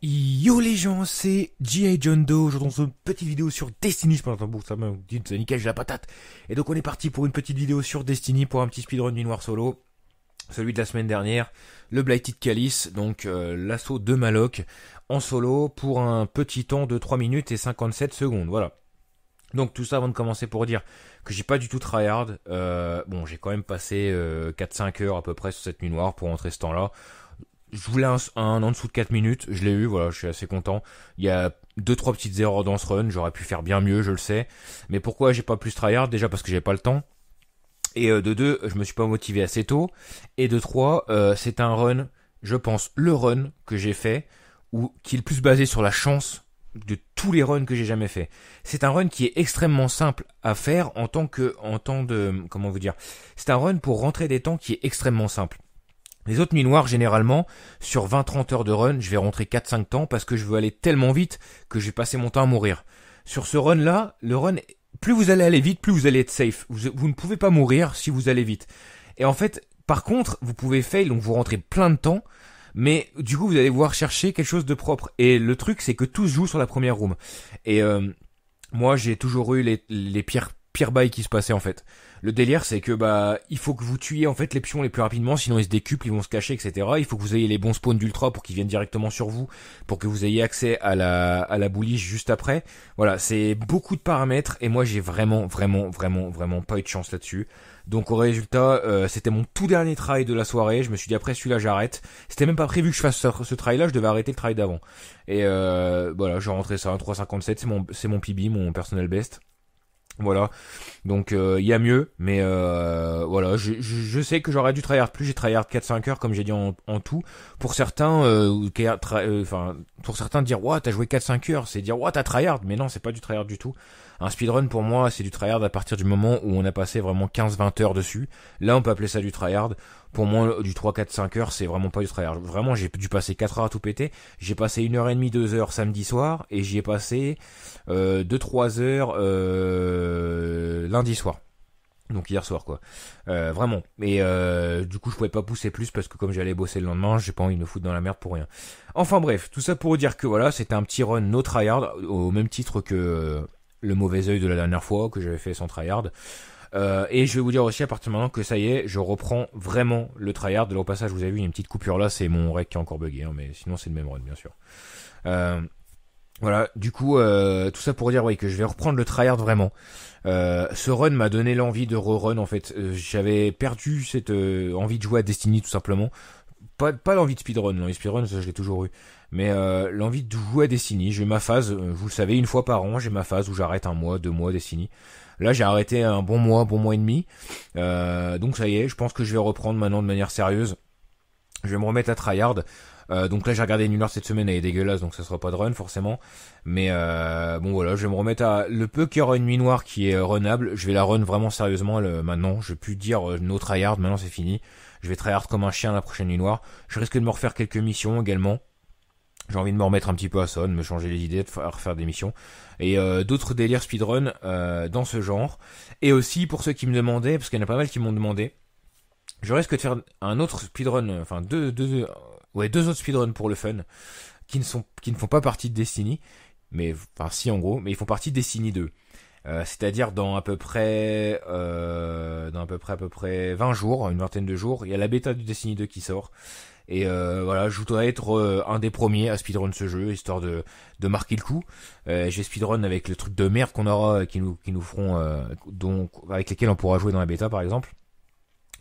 Yo les gens, c'est G.I. John Doe, aujourd'hui dans une petite vidéo sur Destiny, je pense que ça me dit, c'est nickel, j'ai la patate. Et donc on est parti pour une petite vidéo sur Destiny, pour un petit speedrun nuit noir solo, celui de la semaine dernière, le Blighted Calice, donc euh, l'assaut de Maloc, en solo, pour un petit temps de 3 minutes et 57 secondes, voilà. Donc tout ça avant de commencer pour dire que j'ai pas du tout tryhard. Euh, bon, j'ai quand même passé 4-5 euh, heures à peu près sur cette nuit noire pour entrer ce temps-là je voulais un, un, en dessous de 4 minutes, je l'ai eu, voilà, je suis assez content. Il y a deux trois petites erreurs dans ce run, j'aurais pu faire bien mieux, je le sais. Mais pourquoi j'ai pas plus tryhard Déjà parce que j'ai pas le temps. Et euh, de deux, je me suis pas motivé assez tôt. Et de trois, euh, c'est un run, je pense, le run que j'ai fait, ou qui est le plus basé sur la chance de tous les runs que j'ai jamais fait. C'est un run qui est extrêmement simple à faire en tant que, en temps de, comment vous dire, c'est un run pour rentrer des temps qui est extrêmement simple. Les autres nuits noires, généralement, sur 20-30 heures de run, je vais rentrer 4-5 temps parce que je veux aller tellement vite que je vais passer mon temps à mourir. Sur ce run-là, le run, plus vous allez aller vite, plus vous allez être safe. Vous, ne pouvez pas mourir si vous allez vite. Et en fait, par contre, vous pouvez fail, donc vous rentrez plein de temps, mais du coup, vous allez voir chercher quelque chose de propre. Et le truc, c'est que tout se joue sur la première room. Et... Euh, moi, j'ai toujours eu les, les pires pire bail qui se passait en fait. Le délire c'est que bah il faut que vous tuiez en fait les pions les plus rapidement, sinon ils se décuplent, ils vont se cacher, etc. Il faut que vous ayez les bons spawns d'ultra pour qu'ils viennent directement sur vous, pour que vous ayez accès à la à la bouliche juste après. Voilà, c'est beaucoup de paramètres et moi j'ai vraiment vraiment vraiment vraiment pas eu de chance là-dessus. Donc au résultat, euh, c'était mon tout dernier try de la soirée. Je me suis dit après celui-là j'arrête. C'était même pas prévu que je fasse ce, trail là je devais arrêter le try d'avant. Et euh, voilà, je rentré ça un 3.57, c'est mon c'est mon PB, mon personnel best. Voilà. Donc il euh, y a mieux, mais euh, voilà, je, je, sais que j'aurais dû tryhard plus, j'ai tryhard 4-5 heures comme j'ai dit en, tout. Pour certains, euh, enfin pour certains dire ouah t'as joué 4-5 heures, c'est dire ouah t'as tryhard, mais non c'est pas du tryhard du tout. Un speedrun pour moi c'est du tryhard à partir du moment où on a passé vraiment 15-20 heures dessus. Là on peut appeler ça du tryhard. Pour moi, du 3, 4, 5 heures, c'est vraiment pas du tryhard Vraiment, j'ai dû passer 4 heures à tout péter. J'ai passé 1 heure et demie, 2 heures samedi soir, et j'y ai passé euh, 2-3 heures euh, lundi soir. Donc hier soir quoi. Euh, vraiment. Et euh, du coup je pouvais pas pousser plus parce que comme j'allais bosser le lendemain, j'ai pas envie de me foutre dans la merde pour rien. Enfin bref, tout ça pour dire que voilà, c'était un petit run no tryhard, au même titre que euh, le mauvais œil de la dernière fois que j'avais fait sans tryhard. Euh, et je vais vous dire aussi à partir de maintenant que ça y est, je reprends vraiment le tryhard. Là au passage, vous avez vu une petite coupure là, c'est mon rec qui est encore buggé, hein, mais sinon c'est le même run bien sûr. Euh, voilà, du coup, euh, tout ça pour dire ouais, que je vais reprendre le tryhard vraiment. ce run m'a donné l'envie de rerun en fait. J'avais perdu cette envie de jouer à Destiny tout simplement pas, l'envie de speedrun, l'envie de speedrun, ça je l'ai toujours eu. Mais euh, l'envie de jouer à Destiny, j'ai ma phase, euh, vous le savez, une fois par an, j'ai ma phase où j'arrête un mois, deux mois Destiny. Là j'ai arrêté un bon mois, bon mois et demi. Euh, donc ça y est, je pense que je vais reprendre maintenant de manière sérieuse. Je vais me remettre à tryhard. Euh, donc là, j'ai regardé Noire cette semaine, elle est dégueulasse, donc ça sera pas de run forcément. Mais euh, bon voilà, je vais me remettre à le peu qu'il y aura une nuit noire qui est euh, runnable Je vais la run vraiment sérieusement le, euh, maintenant. Je vais plus dire no tryhard, maintenant c'est fini. Je vais tryhard comme un chien la prochaine nuit noire. Je risque de me refaire quelques missions également. J'ai envie de me remettre un petit peu à ça, me changer les idées, de refaire des missions. Et d'autres délires speedrun dans ce genre. Et aussi pour ceux qui me demandaient, parce qu'il y en a pas mal qui m'ont demandé, je risque de faire un autre speedrun, enfin deux, deux, Ouais, deux autres speedruns pour le fun, qui ne, sont, qui ne font pas partie de Destiny, mais enfin si en gros, mais ils font partie de Destiny 2. Euh, c'est-à-dire euh, dans à peu près à peu près à peu près 20 jours, une vingtaine de jours, il y a la bêta du Destiny 2 qui sort. Et euh, voilà, je voudrais être un des premiers à speedrun ce jeu, histoire de, marquer le coup. J'ai speedrun avec le truc de merde qu'on aura, qui nous, qui nous feront, donc, avec lesquels on pourra jouer dans la bêta par exemple.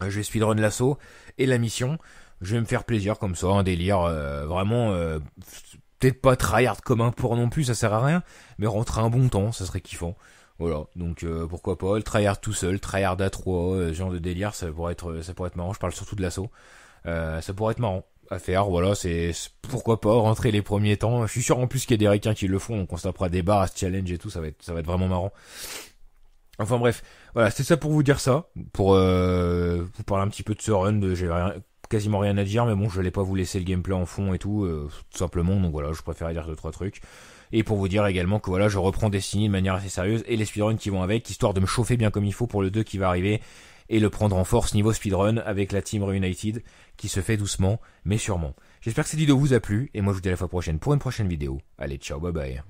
Je vais speedrun l'assaut et la mission. Je vais me faire plaisir comme ça, un délire euh, vraiment euh, peut-être pas tryhard comme un pour non plus, ça sert à rien, mais rentrer un bon temps, ça serait kiffant. Voilà, donc euh, pourquoi pas, le tryhard tout seul, tryhard à trois, ce genre de délire, ça pourrait être ça pourrait être marrant, je parle surtout de l'assaut. ça pourrait être marrant à faire, voilà, c'est pourquoi pas rentrer les premiers temps. Je suis sûr en plus qu'il y a des requins qui le font, donc on se des barres à ce challenge et tout, ça va être ça va être vraiment marrant. Enfin bref, voilà, c'est ça pour vous dire ça, pour euh, vous parler un petit peu de ce run, j'ai quasiment rien à dire, mais bon, je n'allais pas vous laisser le gameplay en fond et tout, euh, tout simplement, donc voilà, je préférais dire deux trois trucs. Et pour vous dire également que voilà, je reprends Destiny de manière assez sérieuse et les speedruns qui vont avec, histoire de me chauffer bien comme il faut pour le 2 qui va arriver et le prendre en force niveau speedrun avec la team Reunited qui se fait doucement mais sûrement. J'espère que cette vidéo vous a plu et moi je vous dis à la fois prochaine pour une prochaine vidéo. Allez, ciao, bye bye.